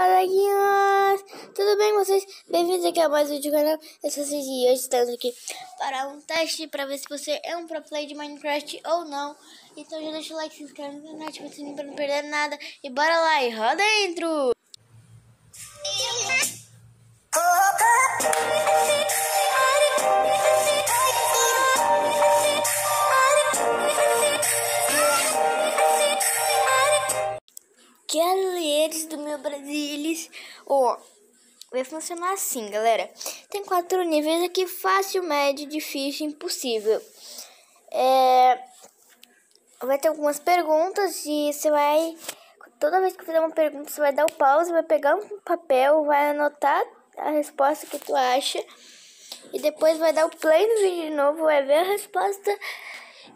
Fala, Tudo bem com vocês? Bem-vindos aqui a mais um vídeo do canal. Eu sou Cid e hoje estamos aqui para um teste para ver se você é um pro play de Minecraft ou não. Então já deixa o like, se inscreve no canal, ativa o sininho para não perder nada. E bora lá e roda dentro! quero eles do meu Brasilis. Ó, oh, vai funcionar assim, galera. Tem quatro níveis aqui, fácil, médio, difícil, impossível. É... Vai ter algumas perguntas e você vai... Toda vez que fizer uma pergunta, você vai dar o pause, vai pegar um papel, vai anotar a resposta que tu acha. E depois vai dar o play no vídeo de novo, vai ver a resposta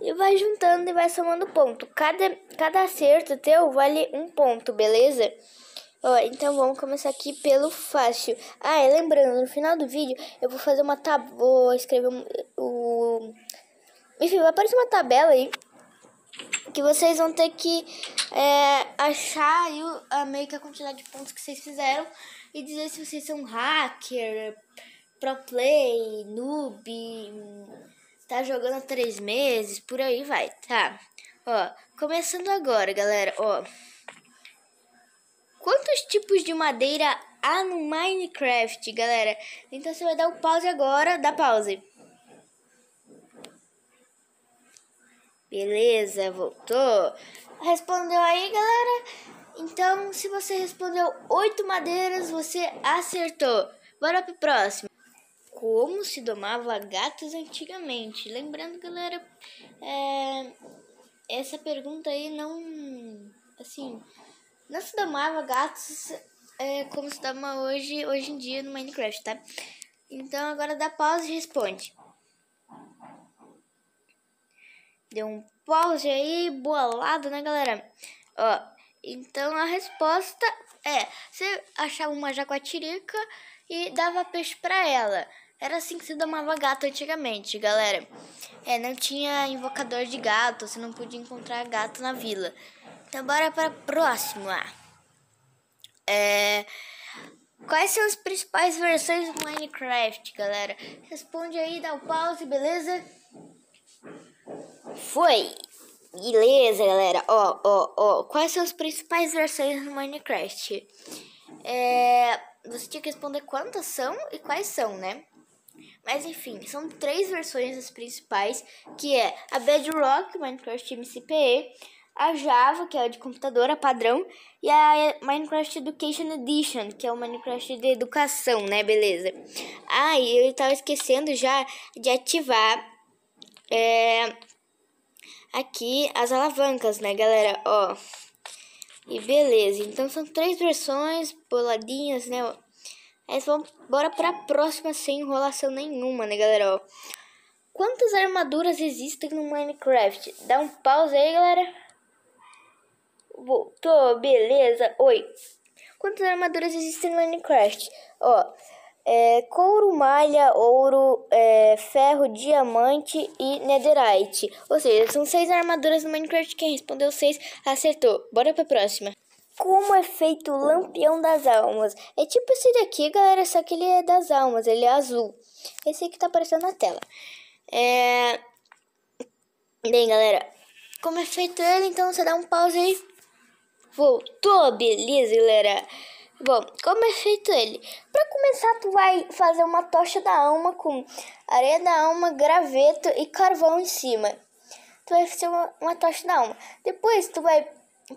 e vai juntando e vai somando ponto. Cada, cada acerto teu vale um ponto, beleza? Ó, então vamos começar aqui pelo fácil. Ah, e lembrando, no final do vídeo eu vou fazer uma tabela, vou escrever o... Enfim, vai aparecer uma tabela aí que vocês vão ter que é, achar aí a, meio que a quantidade de pontos que vocês fizeram e dizer se vocês são hacker, pro play, noob tá jogando há três meses, por aí vai, tá? Ó, começando agora, galera, ó. Quantos tipos de madeira há no Minecraft, galera? Então você vai dar o um pause agora, dá pause. Beleza, voltou. Respondeu aí, galera? Então, se você respondeu oito madeiras, você acertou. Bora pro próximo como se domava gatos antigamente. Lembrando, galera, é, essa pergunta aí não. Assim, não se domava gatos é, como se doma hoje, hoje em dia no Minecraft, tá? Então agora dá pausa e responde. Deu um pause aí, bolado, né, galera? Ó, então a resposta é: você achava uma jaguatirica e dava peixe para ela. Era assim que se domava gato antigamente, galera. É, não tinha invocador de gato, você não podia encontrar gato na vila. Então bora para próxima. É... Quais são as principais versões do Minecraft, galera? Responde aí, dá o um pause, beleza? Foi! Beleza, galera. Ó, ó, ó. Quais são as principais versões do Minecraft? É... Você tinha que responder quantas são e quais são, né? Mas enfim, são três versões as principais, que é a Bedrock, é Minecraft MCPE, a Java, que é a de computadora padrão, e a Minecraft Education Edition, que é o Minecraft de educação, né, beleza? Ah, e eu estava esquecendo já de ativar é, aqui as alavancas, né, galera? Ó. E beleza, então são três versões boladinhas, né? É vamos então, bora pra próxima sem enrolação nenhuma, né, galera? Ó. Quantas armaduras existem no Minecraft? Dá um pause aí, galera. Voltou, beleza. Oi. Quantas armaduras existem no Minecraft? Ó, é, couro, malha, ouro, é, ferro, diamante e netherite. Ou seja, são seis armaduras no Minecraft. Quem respondeu seis acertou. Bora pra próxima. Como é feito o Lampião das Almas? É tipo esse daqui, galera, só que ele é das almas, ele é azul. Esse aqui tá aparecendo na tela. É... Bem, galera, como é feito ele, então você dá um pause aí. Voltou, beleza, galera? Bom, como é feito ele? Para começar, tu vai fazer uma tocha da alma com areia da alma, graveto e carvão em cima. Tu vai fazer uma, uma tocha da alma. Depois, tu vai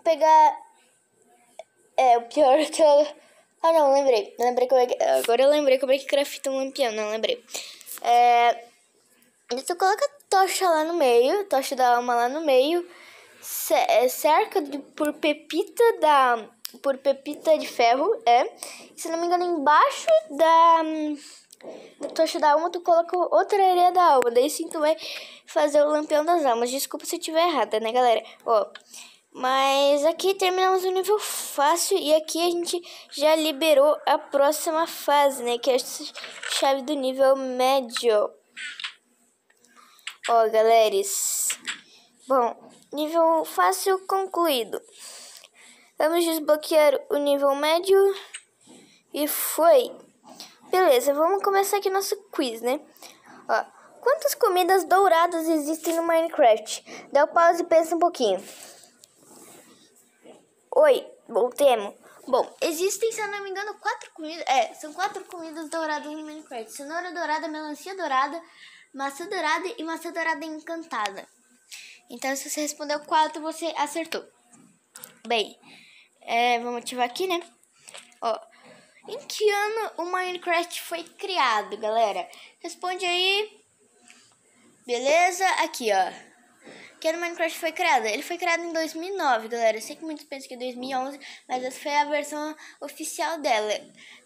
pegar é, o pior é que eu. Ah, não, lembrei. lembrei como é que... Agora eu lembrei como é que grafita um lampião, não lembrei. É. Tu coloca a tocha lá no meio, tocha da alma lá no meio, é, cerca de, por pepita da. por pepita de ferro, é. Se não me engano, embaixo da. Da tocha da alma, tu coloca outra areia da alma. Daí sim tu vai fazer o lampião das almas. Desculpa se eu estiver errada, né, galera? Ó. Mas aqui terminamos o nível fácil e aqui a gente já liberou a próxima fase, né? Que é a chave do nível médio. Ó, galera. Bom, nível fácil concluído. Vamos desbloquear o nível médio. E foi. Beleza, vamos começar aqui nosso quiz, né? Ó, quantas comidas douradas existem no Minecraft? Dá o pause e pensa um pouquinho. Oi, voltemos. Bom, existem, se eu não me engano, quatro comidas. É, são quatro comidas douradas no Minecraft: cenoura dourada, melancia dourada, maçã dourada e maçã dourada encantada. Então, se você respondeu quatro, você acertou. Bem, é, vamos ativar aqui, né? Ó, em que ano o Minecraft foi criado, galera? Responde aí. Beleza? Aqui, ó que o Minecraft foi criado? Ele foi criado em 2009, galera. Eu sei que muitos pensam que é 2011, mas essa foi a versão oficial dela,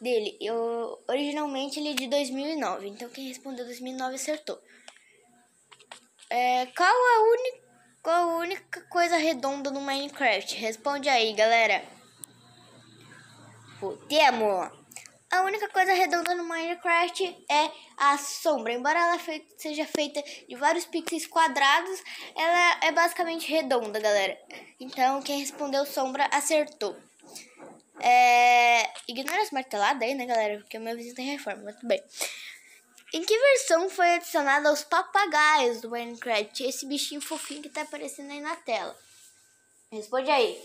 dele. Eu, originalmente ele é de 2009, então quem respondeu 2009 acertou. É, qual a única qual a única coisa redonda no Minecraft? Responde aí, galera. Podemos! a única coisa redonda no Minecraft é a sombra. Embora ela seja feita de vários pixels quadrados, ela é basicamente redonda, galera. Então, quem respondeu sombra acertou. É... Ignora as marteladas aí, né, galera? Porque o meu vizinho tem reforma, muito bem. Em que versão foi adicionada os papagaios do Minecraft? Esse bichinho fofinho que tá aparecendo aí na tela. Responde aí.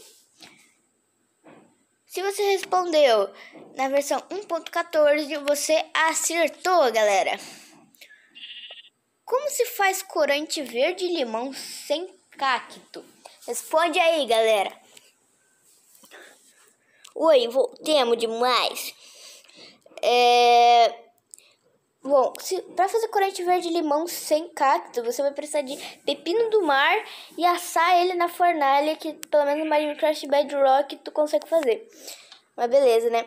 Se você respondeu na versão 1.14, você acertou, galera. Como se faz corante verde e limão sem cacto? Responde aí, galera. Oi, voltemos demais. É... Bom, para fazer corante verde limão sem cacto, você vai precisar de pepino do mar e assar ele na fornalha, que pelo menos no Minecraft Bedrock tu consegue fazer. Mas beleza, né?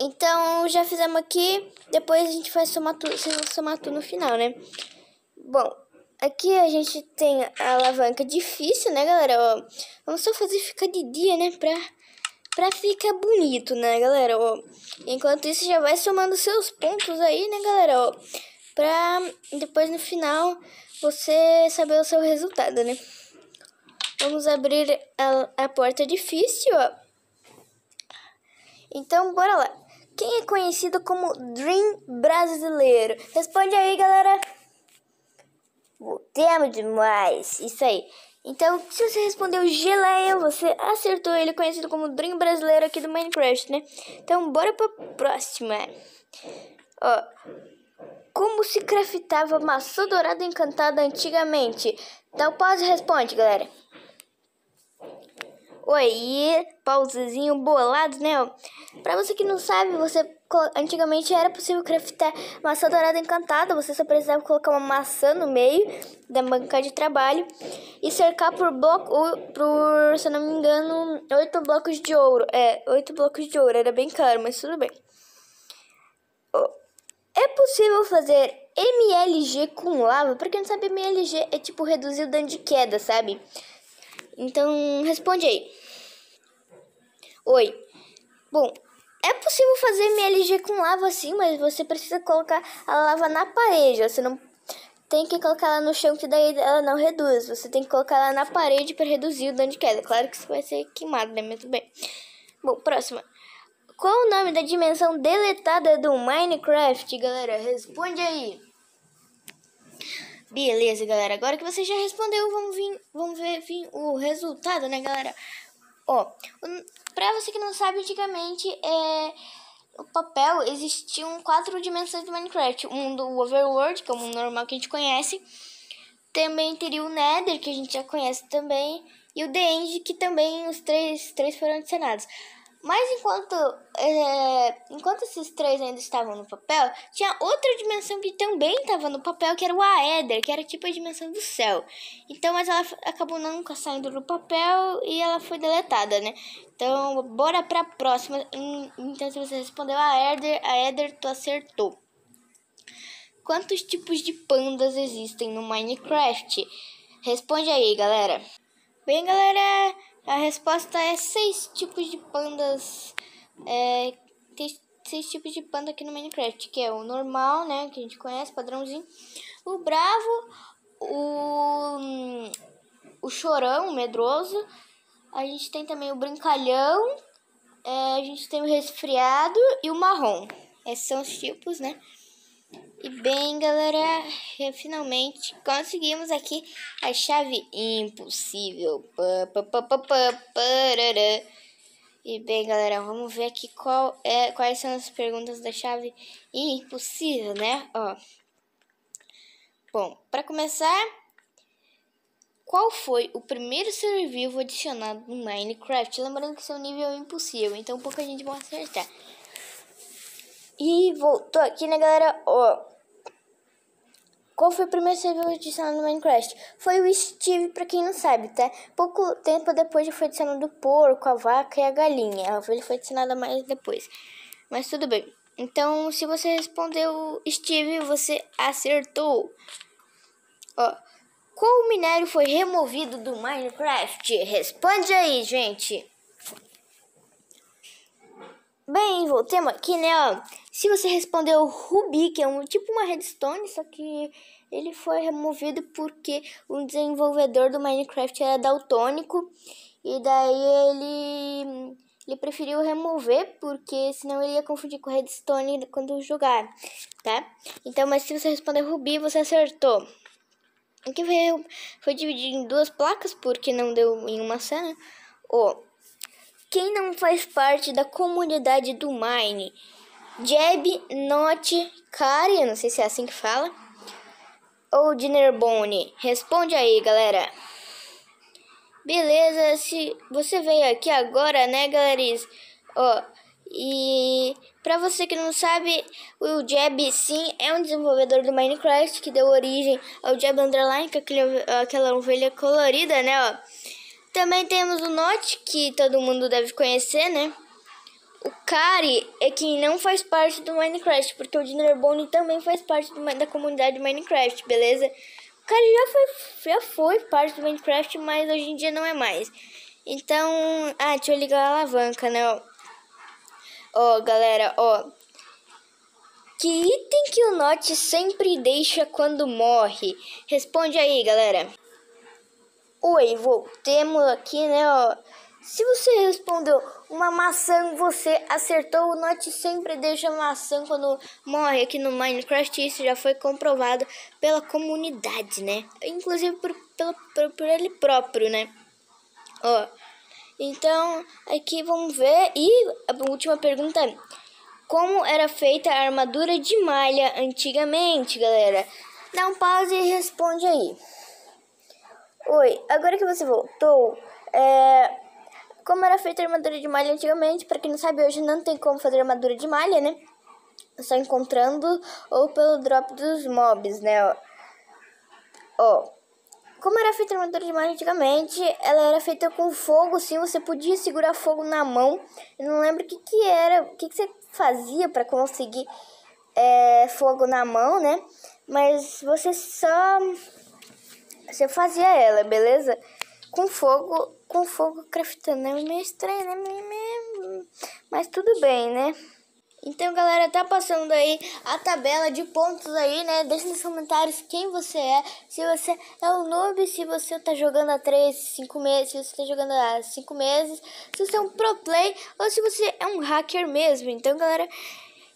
Então, já fizemos aqui, depois a gente vai somar tudo, somar no final, né? Bom, aqui a gente tem a alavanca difícil, né, galera? Ó, vamos só fazer ficar de dia, né, pra pra ficar bonito, né, galera? Ó, enquanto isso, já vai somando seus pontos aí, né, galera? Ó, pra depois no final você saber o seu resultado, né? Vamos abrir a, a porta difícil, ó. Então, bora lá. Quem é conhecido como Dream brasileiro? Responde aí, galera. Temos demais. Isso aí. Então, se você respondeu geleia, você acertou ele, conhecido como Dream Brasileiro aqui do Minecraft, né? Então, bora pra próxima. Ó, como se craftava maçã dourada encantada antigamente? Então, pause e responde, galera. Oi, pausezinho bolado, né? Pra você que não sabe, você antigamente era possível craftar maçã dourada encantada, você só precisava colocar uma maçã no meio da banca de trabalho e cercar por bloco, por, se eu não me engano, oito blocos de ouro. É, oito blocos de ouro, era bem caro, mas tudo bem. É possível fazer MLG com lava? Pra quem não sabe, MLG é tipo reduzir o dano de queda, sabe? Então, responde aí. Oi. Bom, é possível fazer MLG com lava sim, mas você precisa colocar a lava na parede. Você não tem que colocar ela no chão, que daí ela não reduz. Você tem que colocar ela na parede para reduzir o dano de queda. Claro que você vai ser queimado, né? Muito bem. Bom, próxima. Qual o nome da dimensão deletada do Minecraft, galera? Responde aí. Beleza, galera. Agora que você já respondeu, vamos, vir, vamos ver o resultado, né, galera? Ó, pra você que não sabe, antigamente é, o papel existiam quatro dimensões do Minecraft. O mundo Overworld, que é o mundo normal que a gente conhece. Também teria o Nether, que a gente já conhece também. E o The End, que também os três, três foram adicionados. Mas enquanto, é, enquanto esses três ainda estavam no papel, tinha outra dimensão que também estava no papel, que era o Aether, que era tipo a dimensão do céu. Então, mas ela acabou nunca saindo do papel e ela foi deletada, né? Então, bora pra próxima. Então, se você respondeu Aether, Aether, tu acertou. Quantos tipos de pandas existem no Minecraft? Responde aí, galera. Bem, galera, a resposta é seis tipos de pandas. É, tem seis tipos de panda aqui no Minecraft, que é o normal, né, que a gente conhece, padrãozinho. O bravo, o o chorão, o medroso. A gente tem também o brincalhão. É, a gente tem o resfriado e o marrom. Esses são os tipos, né? E bem, galera, é, finalmente conseguimos aqui a chave impossível. E bem, galera, vamos ver aqui qual é, quais são as perguntas da chave impossível, né? Ó. Bom, para começar, qual foi o primeiro ser vivo adicionado no Minecraft? Lembrando que seu nível é impossível, então pouca gente vai acertar. E voltou aqui, né, galera? Ó. Qual foi o primeiro servidor adicionado no Minecraft? Foi o Steve, pra quem não sabe, tá? Pouco tempo depois já foi adicionado o porco, a vaca e a galinha. A ovelha foi adicionada mais depois. Mas tudo bem. Então, se você respondeu Steve, você acertou. Ó. Qual minério foi removido do Minecraft? Responde aí, gente. Bem, voltemos aqui, né? Ó. Se você respondeu Ruby, que é um, tipo uma redstone, só que ele foi removido porque o desenvolvedor do Minecraft era daltônico e daí ele, ele preferiu remover porque senão ele ia confundir com redstone quando jogar, tá? Então, mas se você responder Ruby, você acertou. Aqui foi, foi dividido em duas placas porque não deu em uma cena. O oh. Quem não faz parte da comunidade do Mine, Jeb Not Kari, não sei se é assim que fala, ou Dinnerbone, responde aí, galera. Beleza, se você veio aqui agora, né, galeris? Ó, e para você que não sabe, o Jeb sim é um desenvolvedor do Minecraft que deu origem ao Jeb Underline, que é aquele, aquela ovelha colorida, né, ó. Também temos o Note, que todo mundo deve conhecer, né? O Kari é quem não faz parte do Minecraft, porque o Dinnerbone também faz parte do, da comunidade Minecraft, beleza? O Kari já foi, já foi parte do Minecraft, mas hoje em dia não é mais. Então, ah, deixa eu ligar a alavanca, né? Ó, ó galera, ó. Que item que o Note sempre deixa quando morre? Responde aí, galera. Oi, voltemos aqui, né, ó. Se você respondeu uma maçã, você acertou. O Note sempre deixa maçã quando morre aqui no Minecraft. Isso já foi comprovado pela comunidade, né? Inclusive por, pelo, por, por ele próprio, né? Ó. Então, aqui vamos ver. E a última pergunta é... Como era feita a armadura de malha antigamente, galera? Dá um pause e responde aí. Oi, agora que você voltou, é... como era feita a armadura de malha antigamente, para quem não sabe, hoje não tem como fazer armadura de malha, né? É só encontrando ou pelo drop dos mobs, né? Ó, ó. como era feita a armadura de malha antigamente, ela era feita com fogo, sim, você podia segurar fogo na mão. Eu não lembro o que que era, o que que você fazia para conseguir é, fogo na mão, né? Mas você só você fazia ela, beleza? Com fogo, com fogo craftando. É meio estranho, né? Mas tudo bem, né? Então, galera, tá passando aí a tabela de pontos aí, né? Deixa nos comentários quem você é. Se você é um noob, se você tá jogando há 3, 5 meses, se você tá jogando há 5 meses, se você é um pro play ou se você é um hacker mesmo. Então, galera,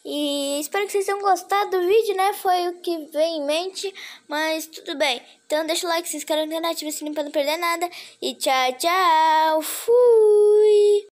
e espero que vocês tenham gostado do vídeo, né? Foi o que veio em mente, mas tudo bem. Então deixa o like, se inscreve no canal, ativa o sininho pra não perder nada. E tchau, tchau. Fui!